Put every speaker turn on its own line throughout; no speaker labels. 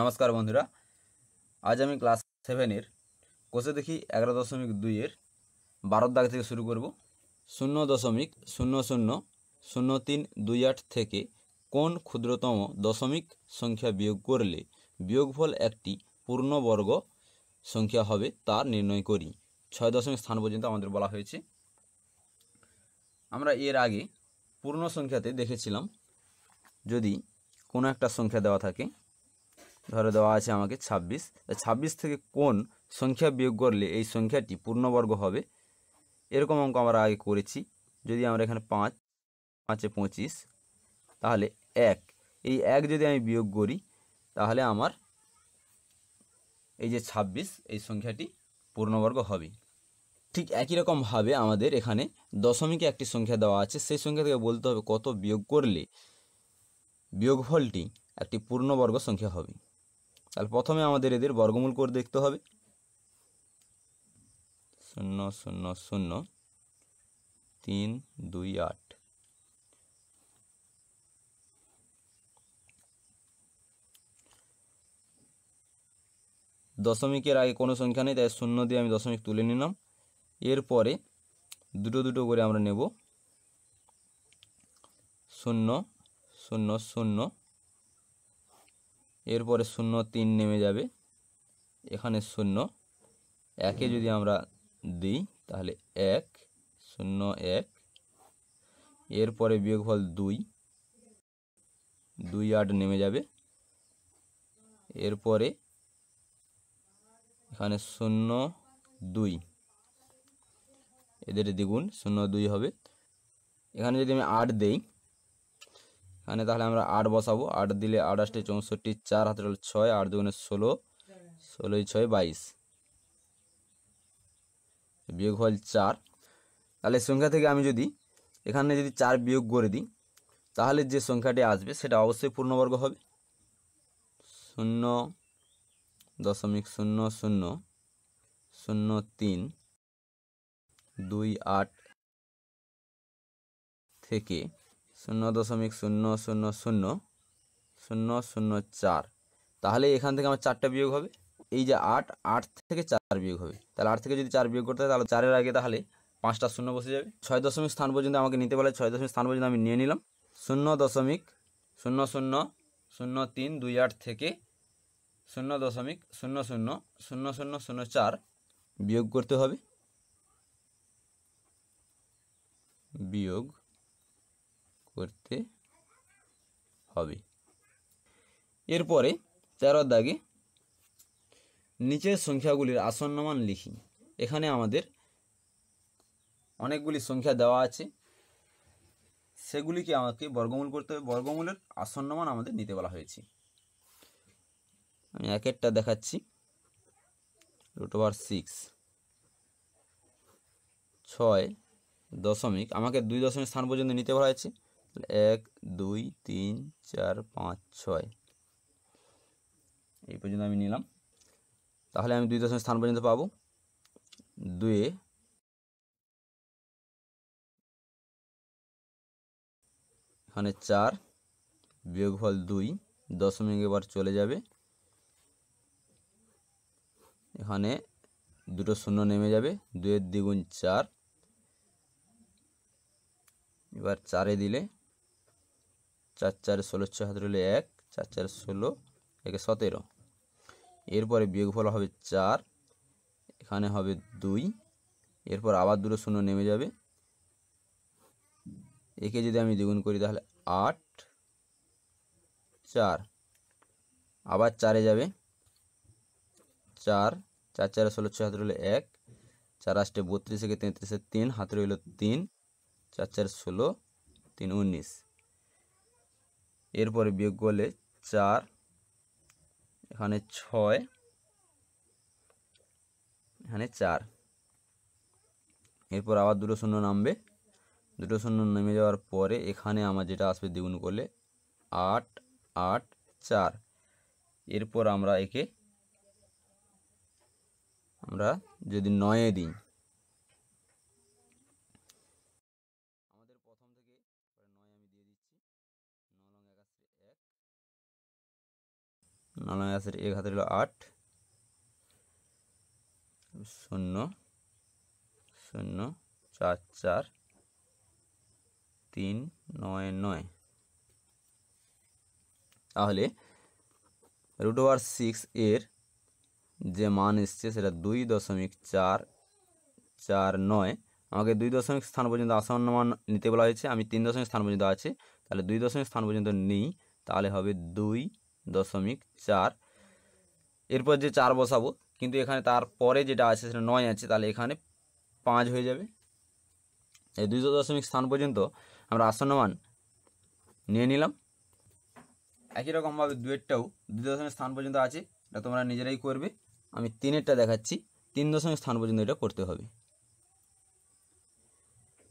নমস্কার বন্ধুরা আজ আমি ক্লাস সেভেনের কোষে দেখি এগারো দশমিক দুইয়ের বারোর দাগ থেকে শুরু করব শূন্য দশমিক শূন্য শূন্য শূন্য তিন দুই আট থেকে কোন ক্ষুদ্রতম দশমিক সংখ্যা বিয়োগ করলে বিয়োগফল একটি পূর্ণবর্গ সংখ্যা হবে তার নির্ণয় করি ছয় দশমিক স্থান পর্যন্ত আমাদের বলা হয়েছে আমরা এর আগে পূর্ণ সংখ্যাতে দেখেছিলাম যদি কোনো একটা সংখ্যা দেওয়া থাকে ধরে দেওয়া আছে আমাকে ছাব্বিশ ছাব্বিশ থেকে কোন সংখ্যা বিয়োগ করলে এই সংখ্যাটি পূর্ণবর্গ হবে এরকম অঙ্ক আমরা আগে করেছি যদি আমরা এখানে পাঁচ পাঁচে পঁচিশ তাহলে এক এই এক যদি আমি বিয়োগ করি তাহলে আমার এই যে ছাব্বিশ এই সংখ্যাটি পূর্ণবর্গ হবে ঠিক একই রকমভাবে আমাদের এখানে দশমিকে একটি সংখ্যা দেওয়া আছে সেই সংখ্যা থেকে বলতে হবে কত বিয়োগ করলে বিয়োগফলটি একটি পূর্ণবর্গ সংখ্যা হবে তাহলে প্রথমে আমাদের এদের বর্গমূল করে দেখতে হবে শূন্য শূন্য শূন্য তিন দুই আট দশমিকের আগে কোনো সংখ্যা নেই তাই শূন্য দিয়ে আমি দশমিক তুলে নিলাম এরপরে দুটো দুটো করে আমরা নেব শূন্য শূন্য শূন্য এরপরে শূন্য তিন নেমে যাবে এখানে শূন্য একে যদি আমরা দিই তাহলে এক শূন্য এক এরপরে বিয়োগফল দুই দুই আট নেমে যাবে এরপরে এখানে শূন্য দুই এদের দ্বিগুণ শূন্য দুই হবে এখানে যদি আমি আট দেই এখানে তাহলে আমরা আট বসাবো আট দিলে আট আষ্টে চৌষট্টি চার হাতে ছয় আট দুগুণে ষোলো ষোলোই ছয় বাইশ বিয়োগ হল চার তাহলে সংখ্যা থেকে আমি যদি এখানে যদি চার বিয়োগ করে দিই তাহলে যে সংখ্যাটি আসবে সেটা অবশ্যই পূর্ণবর্গ হবে শূন্য দশমিক শূন্য শূন্য শূন্য তিন দুই আট থেকে শূন্য দশমিক শূন্য শূন্য শূন্য শূন্য শূন্য চার তাহলে এখান থেকে আমার চারটা বিয়োগ হবে এই যে আট আট থেকে চার বিয়োগ হবে তাহলে আট থেকে যদি চার বিয়োগ করতে হয় তাহলে চারের আগে তাহলে পাঁচটা শূন্য বসে যাবে ছয় দশমিক স্থান পর্যন্ত আমাকে নিতে পারে ছয় দশমিক স্থান পর্যন্ত আমি নিয়ে নিলাম শূন্য দশমিক শূন্য শূন্য শূন্য তিন দুই আট থেকে শূন্য দশমিক শূন্য শূন্য শূন্য শূন্য শূন্য চার বিয়োগ করতে হবে বিয়োগ করতে হবে এরপরে তেরো দাগে নিচের সংখ্যাগুলির আসন্ন মান লিখি এখানে আমাদের অনেকগুলি সংখ্যা দেওয়া আছে সেগুলিকে আমাকে বর্গমূল করতে হবে বর্গমূলের আসন্ন মান আমাদের নিতে বলা হয়েছে আমি এক একটা দেখাচ্ছি রুট ওভার সিক্স ছয় দশমিক আমাকে দুই দশমিক স্থান পর্যন্ত নিতে বলা হয়েছে এক দুই তিন চার পাঁচ ছয় এই পর্যন্ত আমি নিলাম তাহলে আমি দুই দশমিক স্থান পর্যন্ত পাবো দুয়ে এখানে চার বিয়োগফল দুই দশমিক এবার চলে যাবে এখানে দুটো শূন্য নেমে যাবে দুয়ের দ্বিগুণ চার এবার চারে দিলে চার চার ষোলো ছয় হাতে রইল এক চার চার ষোলো একে সতেরো এরপরে বিয়োগফল হবে চার এখানে হবে দুই এরপর আবার দুটো শূন্য নেমে যাবে একে যদি আমি দ্বিগুণ করি তাহলে আট চার আবার চারে যাবে চার চার চার ষোলো ছয় হাতে রইল এক চার আসতে বত্রিশ থেকে তেঁত্রিশে তিন হাতে রইল তিন চার চার ষোলো তিন উনিশ এরপরে বিয়োগ করলে চার এখানে ছয় এখানে চার এরপর আবার দুটো শূন্য নামবে দুটো শূন্য নেমে যাওয়ার পরে এখানে আমার যেটা আসবে দ্বিগুণ করলে আট আট চার এরপর আমরা একে আমরা যদি নয়ে দিই নয় আছে এক হাতে হলো আট শূন্য শূন্য চার চার তিন নয় নয় তাহলে রুট ওভার সিক্স এর যে মান এসছে সেটা দুই দশমিক চার চার নয় আমাকে দুই দশমিক স্থান পর্যন্ত আসন্ন মান নিতে বলা হয়েছে আমি তিন দশমিক স্থান পর্যন্ত আছে তাহলে দুই দশমিক স্থান পর্যন্ত নিই তাহলে হবে দুই দশমিক চার এরপর যে চার বসাবো কিন্তু এখানে তারপরে যেটা আছে সেটা নয় আছে তাহলে এখানে পাঁচ হয়ে যাবে এই দুইশো দশমিক স্থান পর্যন্ত আমরা আসন্ন মান নিয়ে নিলাম একই রকমভাবে দুয়েরটাও দুই দশমিক স্থান পর্যন্ত আছে এটা তোমরা নিজেরাই করবে আমি তিনেরটা দেখাচ্ছি তিন দশমিক স্থান পর্যন্ত এটা করতে হবে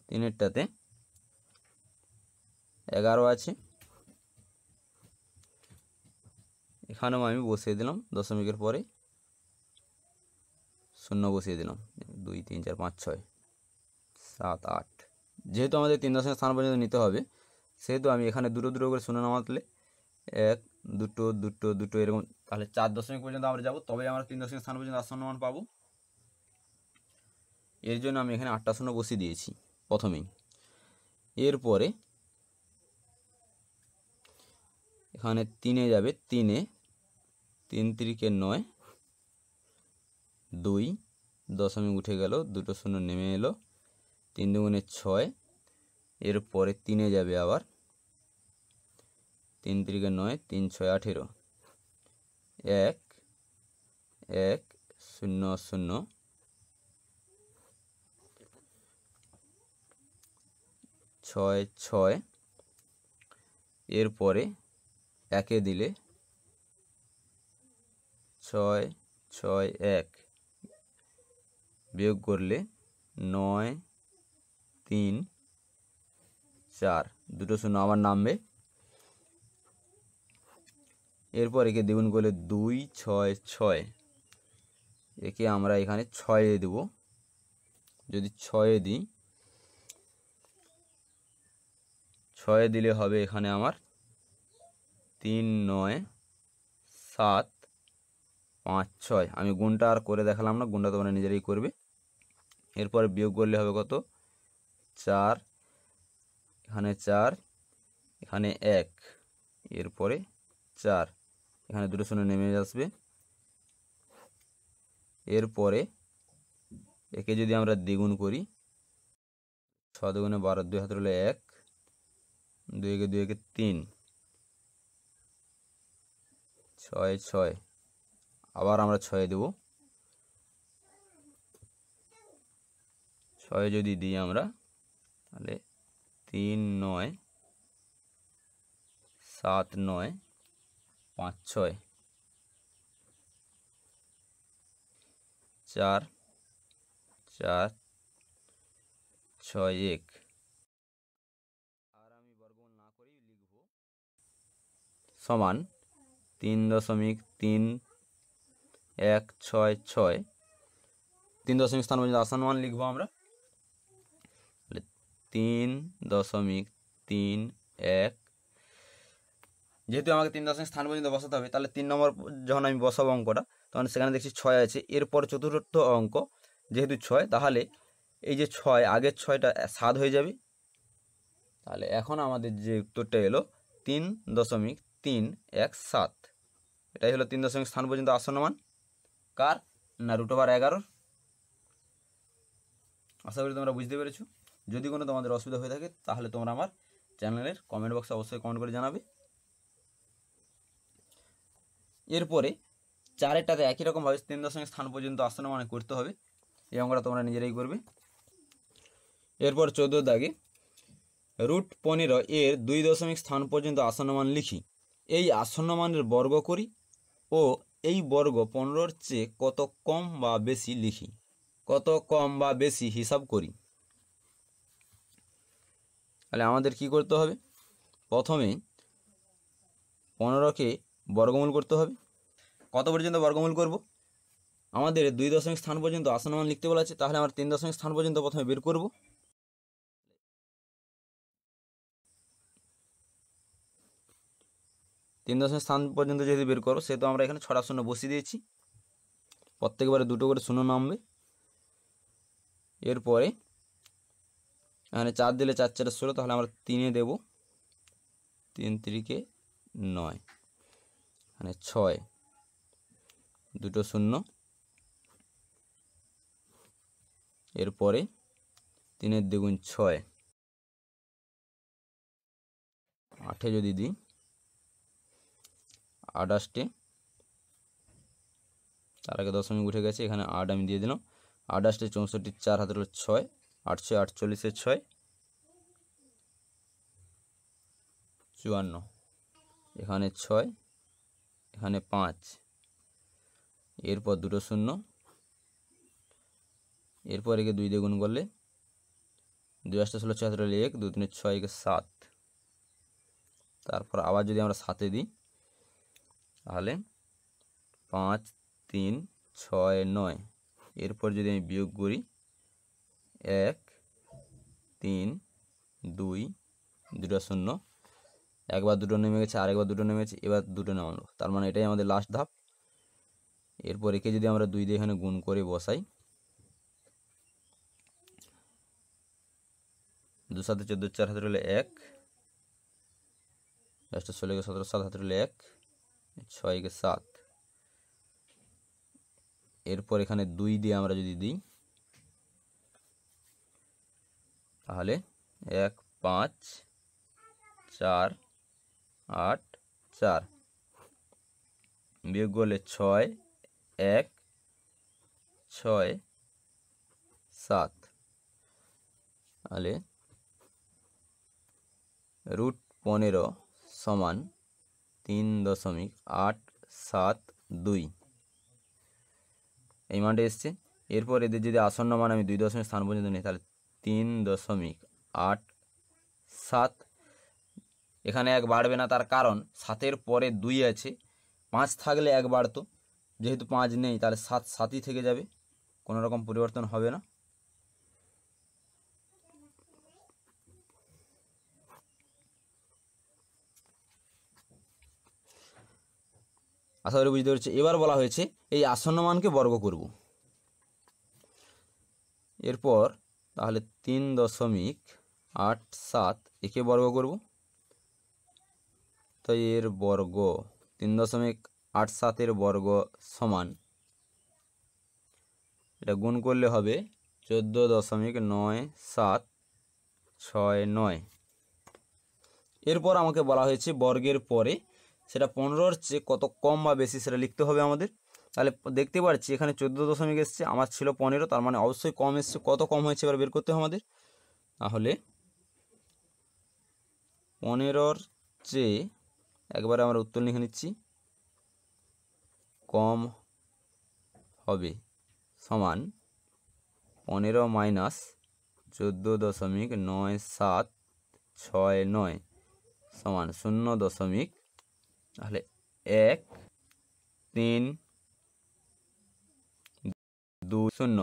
তিনেরটাতে এগারো আছে এখানেও আমি বসিয়ে দিলাম দশমিকের পরে শূন্য বসিয়ে দিলাম দুই তিন চার পাঁচ ছয় সাত আট যেহেতু আমাদের তিন দশমিক স্থান পর্যন্ত নিতে হবে সেহেতু আমি এখানে দুটো দুটো করে শূন্য নামাতলে এক দুটো দুটো দুটো এরকম তাহলে চার দশমিক পর্যন্ত আমরা যাবো তবে আমরা তিন দশমিক স্থান পর্যন্ত আসন্ন মান পাবো এর জন্য আমি এখানে আটটা শূন্য বসিয়ে দিয়েছি প্রথমেই এরপরে এখানে তিনে যাবে তিনে তিন তিরিকে নয় দুই দশমিক উঠে গেল দুটো শূন্য নেমে এলো তিন দুগুণে ছয় এর পরে তিনে যাবে আবার তিন তিরিকে নয় তিন ছয় আঠেরো এক এক শূন্য শূন্য ছয় ছয় এরপরে একে দিলে ছয় ছয় এক বিয়োগ করলে নয় তিন চার দুটো শূন্য আমার নামবে এরপর একে দ্বিগুণ করলে দুই ছয় ছয় একে আমরা এখানে ছয়ে দেব যদি ছয়ে দিই ছয়ে দিলে হবে এখানে আমার তিন নয় সাত পাঁচ ছয় আমি গুণটা আর করে দেখালাম না গুণটা তোমরা মানে নিজেরাই করবে এরপর বিয়োগ করলে হবে কত চার এখানে চার এখানে এক এরপরে চার এখানে দুটো শূন্য নেমে আসবে এরপরে একে যদি আমরা দ্বিগুণ করি ছ দুগুণে বারো দুই হাত হলে এক দুই একে দুই একে তিন ছয় ছয় আবার আমরা ছয়ে দেব ছয় যদি দিই আমরা তাহলে তিন নয় সাত নয় পাঁচ ছয় চার চার ছয় এক আর সমান তিন দশমিক তিন এক ছয় ছয় তিন দশমিক স্থান পর্যন্ত আসান মান লিখবো আমরা তিন দশমিক তিন এক যেহেতু আমাকে তিন দশমিক স্থান পর্যন্ত বসাতে হবে তাহলে তিন নম্বর যখন আমি বসাবো অঙ্কটা তখন সেখানে দেখছি ছয় আছে এরপর চতুর্থ অঙ্ক যেহেতু ছয় তাহলে এই যে ছয় আগের ছয়টা সাত হয়ে যাবে তাহলে এখন আমাদের যে উত্তরটা এলো তিন দশমিক তিন এক সাত এটাই হলো তিন দশমিক স্থান পর্যন্ত আসন্ন মান কার না রুট ওভার এগারোর আশা করি তোমরা বুঝতে পেরেছো যদি কোনো তোমাদের অসুবিধা হয়ে থাকে তাহলে তোমরা আমার চ্যানেলের কমেন্ট বক্সে অবশ্যই কমেন্ট করে জানাবে এরপরে চারেরটাতে একই রকমভাবে তিন দশমিক স্থান পর্যন্ত আসন মানে করতে হবে এই অঙ্কটা তোমরা নিজেরাই করবে এরপর চোদ্দ দাগে রুট পনেরো এর দুই দশমিক স্থান পর্যন্ত আসন্ন মান লিখি এই আসন্ন মানের বর্গ করি ও এই বর্গ পনেরোর চেয়ে কত কম বা বেশি লিখি কত কম বা বেশি হিসাব করি তাহলে আমাদের কি করতে হবে প্রথমে পনেরোকে বর্গমূল করতে হবে কত পর্যন্ত বর্গমূল করব আমাদের দুই দশমিক স্থান পর্যন্ত আসনমান লিখতে বলা আছে তাহলে আমরা তিন দশমিক স্থান পর্যন্ত প্রথমে বের করব তিন দশমিক স্থান পর্যন্ত যদি বের করো সেহেতু আমরা এখানে ছটা শূন্য বসিয়ে দিয়েছি প্রত্যেকবারে দুটো করে শূন্য নামবে এরপরে এখানে চার দিলে চার চারটা ষোলো তাহলে আমরা তিনে দেব তিন তিরিকে নয় মানে ছয় দুটো শূন্য এরপরে তিনের দ্বিগুণ ছয় আটে যদি দিই আঠাশটি তার আগে দশমিক উঠে গেছে এখানে আট আমি দিয়ে দিলাম আঠাশটি চৌষট্টি চার হলো ছয় আটশো আটচল্লিশের ছয় চুয়ান্ন এখানে ছয় এখানে পাঁচ এরপর দুটো শূন্য এরপর একে দুই দিয়ে করলে দুই আটটা ষোলো ছয় এক দু তিনের ছয় একে সাত তারপর আবার যদি আমরা সাতে দিই তাহলে পাঁচ তিন ছয় নয় এরপর যদি আমি বিয়োগ করি এক তিন দুই দুটো শূন্য একবার দুটো নেমে গেছে আরেকবার দুটো নেমেছে এবার দুটো নামানো তার মানে এটাই আমাদের লাস্ট ধাপ এরপর একে যদি আমরা দুই দিয়ে এখানে গুণ করে বসাই দু সাথে চোদ্দো চার হাতে রইলে এক দশটা ষোলো সতেরো সাত হাতে রইলে এক ছয়কে সাত এরপর এখানে দুই দিয়ে আমরা যদি দিই তাহলে এক পাঁচ চার আট চার বিয়োগ করলে ছয় এক ছয় সাত তাহলে রুট পনেরো সমান তিন দশমিক আট সাত দুই এই মানটা এসছে এরপর এদের যদি আসন্ন মান আমি দুই দশমিক স্থান পর্যন্ত নিই তাহলে তিন দশমিক আট সাত এখানে এক বাড়বে না তার কারণ সাতের পরে দুই আছে পাঁচ থাকলে এক বাড়তো যেহেতু পাঁচ নেই তাহলে সাত সাতই থেকে যাবে কোনো রকম পরিবর্তন হবে না আশা করি বুঝতে পারছি এবার বলা হয়েছে এই আসন্ন মানকে বর্গ করব এরপর তাহলে তিন দশমিক আট সাত একে বর্গ করব তো এর বর্গ তিন দশমিক আট সাতের বর্গ সমান এটা গুণ করলে হবে চোদ্দ দশমিক নয় সাত ছয় নয় এরপর আমাকে বলা হয়েছে বর্গের পরে সেটা পনেরোর চেয়ে কত কম বা বেশি সেটা লিখতে হবে আমাদের তাহলে দেখতে পাচ্ছি এখানে চোদ্দো দশমিক এসছে আমার ছিল পনেরো তার মানে অবশ্যই কম এসছে কত কম হয়েছে এবার বের করতে হবে আমাদের তাহলে পনেরোর চেয়ে একবারে আমরা উত্তর লিখে নিচ্ছি কম হবে সমান পনেরো মাইনাস চোদ্দো দশমিক নয় সাত ছয় নয় সমান শূন্য দশমিক তাহলে এক তিন দুই শূন্য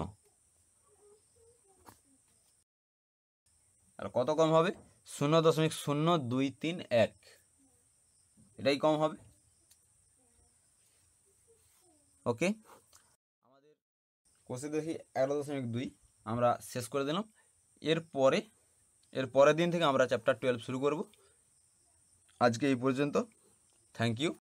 আর কত কম হবে শূন্য দশমিক শূন্য দুই তিন এক এটাই কম হবে ওকে আমাদের কোষে দেখি এগারো দশমিক দুই আমরা শেষ করে দিলাম এর পরে এর পরের দিন থেকে আমরা চ্যাপ্টার টুয়েলভ শুরু করব আজকে এই পর্যন্ত Thank you.